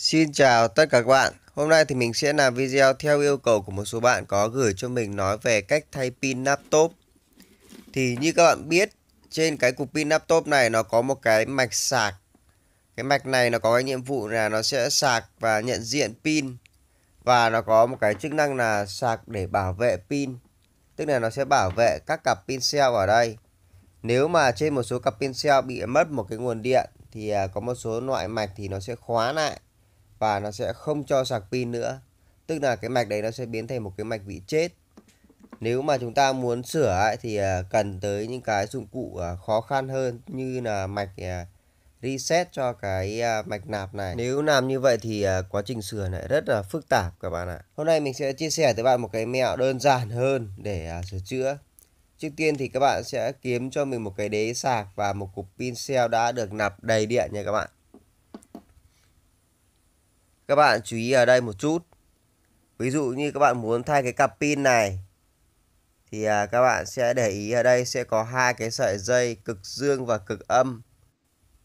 Xin chào tất cả các bạn. Hôm nay thì mình sẽ làm video theo yêu cầu của một số bạn có gửi cho mình nói về cách thay pin laptop. Thì như các bạn biết, trên cái cục pin laptop này nó có một cái mạch sạc. Cái mạch này nó có cái nhiệm vụ là nó sẽ sạc và nhận diện pin và nó có một cái chức năng là sạc để bảo vệ pin. Tức là nó sẽ bảo vệ các cặp pin cell ở đây. Nếu mà trên một số cặp pin cell bị mất một cái nguồn điện thì à, có một số loại mạch thì nó sẽ khóa lại và nó sẽ không cho sạc pin nữa tức là cái mạch đấy nó sẽ biến thành một cái mạch bị chết nếu mà chúng ta muốn sửa ấy, thì à, cần tới những cái dụng cụ à, khó khăn hơn như là mạch à, reset cho cái mạch nạp này nếu làm như vậy thì quá trình sửa lại rất là phức tạp các bạn ạ hôm nay mình sẽ chia sẻ tới bạn một cái mẹo đơn giản hơn để sửa chữa trước tiên thì các bạn sẽ kiếm cho mình một cái đế sạc và một cục pin cell đã được nạp đầy điện nha các bạn các bạn chú ý ở đây một chút ví dụ như các bạn muốn thay cái cặp pin này thì à, các bạn sẽ để ý ở đây sẽ có hai cái sợi dây cực dương và cực âm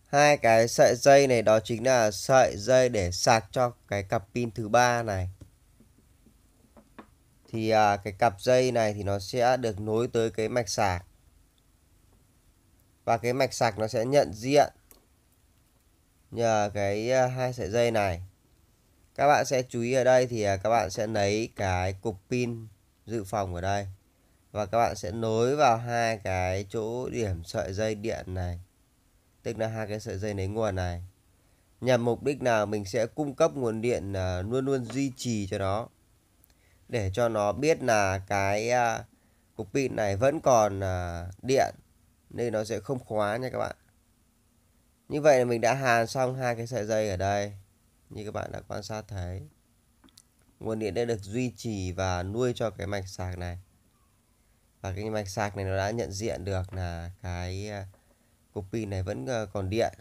hai cái sợi dây này đó chính là sợi dây để sạc cho cái cặp pin thứ ba này thì à, cái cặp dây này thì nó sẽ được nối tới cái mạch sạc và cái mạch sạc nó sẽ nhận diện nhờ cái à, hai sợi dây này các bạn sẽ chú ý ở đây thì à, các bạn sẽ lấy cái cục pin dự phòng ở đây và các bạn sẽ nối vào hai cái chỗ điểm sợi dây điện này tức là hai cái sợi dây lấy nguồn này nhằm mục đích nào mình sẽ cung cấp nguồn điện à, luôn luôn duy trì cho nó để cho nó biết là cái à, cục pin này vẫn còn điện nên nó sẽ không khóa nha các bạn như vậy là mình đã hàn xong hai cái sợi dây ở đây như các bạn đã quan sát thấy nguồn điện đã được duy trì và nuôi cho cái mạch sạc này và cái mạch sạc này nó đã nhận diện được là cái à, cục pin này vẫn ờ, còn điện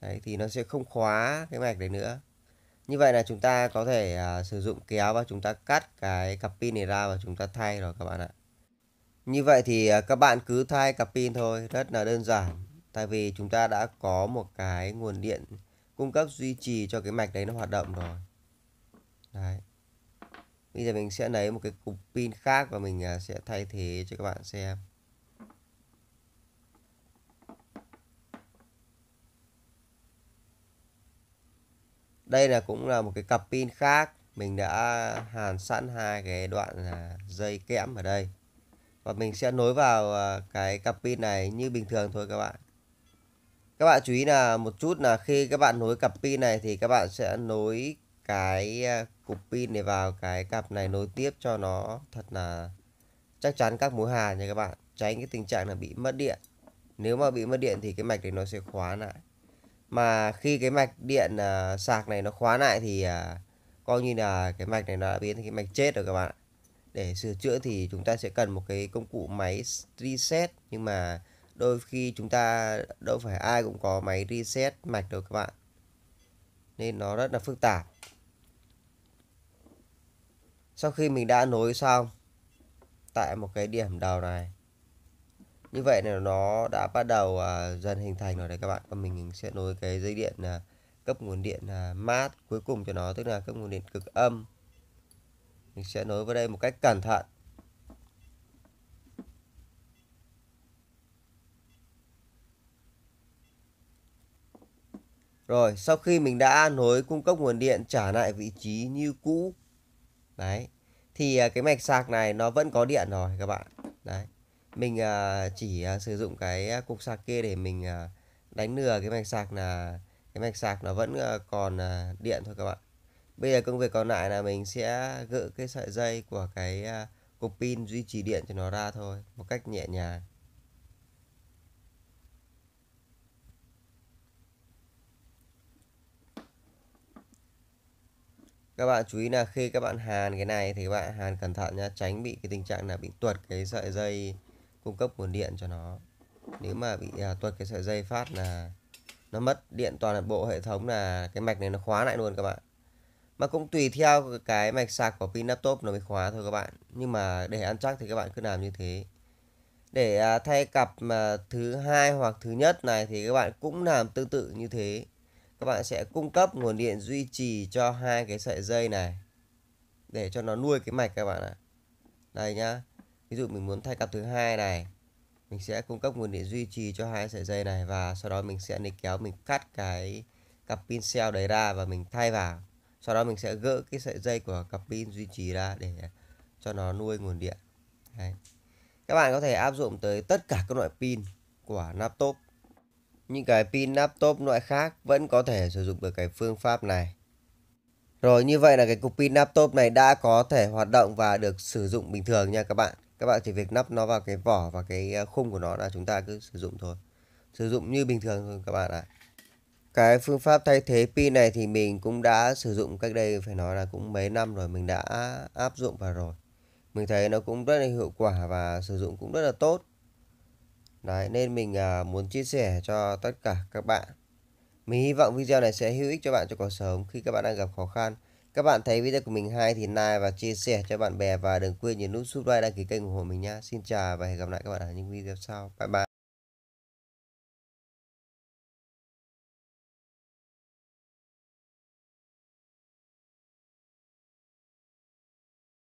đấy thì nó sẽ không khóa cái mạch đấy nữa như vậy là chúng ta có thể uh, sử dụng kéo và chúng ta cắt cái cặp pin này ra và chúng ta thay rồi các bạn ạ như vậy thì uh, các bạn cứ thay cặp pin thôi rất là đơn giản tại vì chúng ta đã có một cái nguồn điện cung cấp duy trì cho cái mạch đấy nó hoạt động rồi đấy bây giờ mình sẽ lấy một cái cục pin khác và mình à, sẽ thay thế cho các bạn xem đây là cũng là một cái cặp pin khác mình đã hàn sẵn hai cái đoạn à, dây kẽm ở đây và mình sẽ nối vào à, cái cặp pin này như bình thường thôi các bạn các bạn chú ý là một chút là khi các bạn nối cặp pin này thì các bạn sẽ nối cái à, cục pin này vào cái cặp này nối tiếp cho nó thật là chắc chắn các mối hàn nha các bạn tránh cái tình trạng là bị mất điện nếu mà bị mất điện thì cái mạch này nó sẽ khóa lại mà khi cái mạch điện à, sạc này nó khóa lại thì à, coi như là cái mạch này nó đã biến thành cái mạch chết rồi các bạn để sửa chữa thì chúng ta sẽ cần một cái công cụ máy reset nhưng mà đôi khi chúng ta đâu phải ai cũng có máy reset mạch được các bạn nên nó rất là phức tạp sau khi mình đã nối xong tại một cái điểm đầu này như vậy là nó đã bắt đầu uh, dần hình thành rồi đấy các bạn và mình sẽ nối cái dây điện uh, cấp nguồn điện uh, mát cuối cùng cho nó tức là cấp nguồn điện cực âm mình sẽ nối vào đây một cách cẩn thận Rồi, sau khi mình đã nối cung cấp nguồn điện trả lại vị trí như cũ. Đấy. Thì à, cái mạch sạc này nó vẫn có điện rồi các bạn. Đấy. Mình à, chỉ à, sử dụng cái cục sạc kia để mình đánh lừa cái mạch sạc là cái mạch sạc nó vẫn còn điện thôi các bạn. Bây giờ công việc còn lại là mình sẽ gỡ cái sợi dây của cái cục pin duy trì điện cho nó ra thôi một cách nhẹ nhàng. các bạn chú ý là khi các bạn hàn cái này thì các bạn hàn cẩn thận nhá tránh bị cái tình trạng là bị tuột cái sợi dây cung cấp nguồn điện cho nó nếu mà bị à, tuột cái sợi dây phát là nó mất điện toàn bộ hệ thống là cái mạch này nó khóa lại luôn các bạn mà cũng tùy theo cái mạch sạc của pin laptop nó mới khóa thôi các bạn nhưng mà để ăn chắc thì các bạn cứ làm như thế để à, thay cặp mà thứ hai hoặc thứ nhất này thì các bạn cũng làm tương tự như thế các bạn sẽ cung cấp nguồn điện duy trì cho hai cái sợi dây này để cho nó nuôi cái mạch các bạn ạ đây nhá ví dụ mình muốn thay cặp thứ hai này mình sẽ cung cấp nguồn điện duy trì cho hai sợi dây này và sau đó mình sẽ nịch kéo mình cắt cái cặp pin cell đấy ra và mình thay vào sau đó mình sẽ gỡ cái sợi dây của cặp pin duy trì ra để cho nó nuôi nguồn điện đấy. các bạn có thể áp dụng tới tất cả các loại pin của laptop những cái pin laptop loại khác vẫn có thể sử dụng được cái phương pháp này. Rồi như vậy là cái cục pin laptop này đã có thể hoạt động và được sử dụng bình thường nha các bạn. Các bạn chỉ việc nắp nó vào cái vỏ và cái ờ, khung của nó là chúng ta cứ sử dụng thôi. Sử dụng như bình thường thôi các bạn ạ. Cái phương pháp thay thế pin này thì mình cũng đã sử dụng cách đây phải nói là cũng mấy năm rồi mình đã áp dụng vào rồi. Mình thấy nó cũng rất là hiệu quả và sử dụng cũng rất là tốt. Đấy, nên mình à, muốn chia sẻ cho tất cả các bạn. Mình hy vọng video này sẽ hữu ích cho bạn cho cuộc sống khi các bạn đang gặp khó khăn. Các bạn thấy video của mình hay thì like và chia sẻ cho bạn bè và đừng quên nhấn nút subscribe đăng ký kênh ủng hộ mình nhé. Xin chào và hẹn gặp lại các bạn ở những video sau. Bye bye.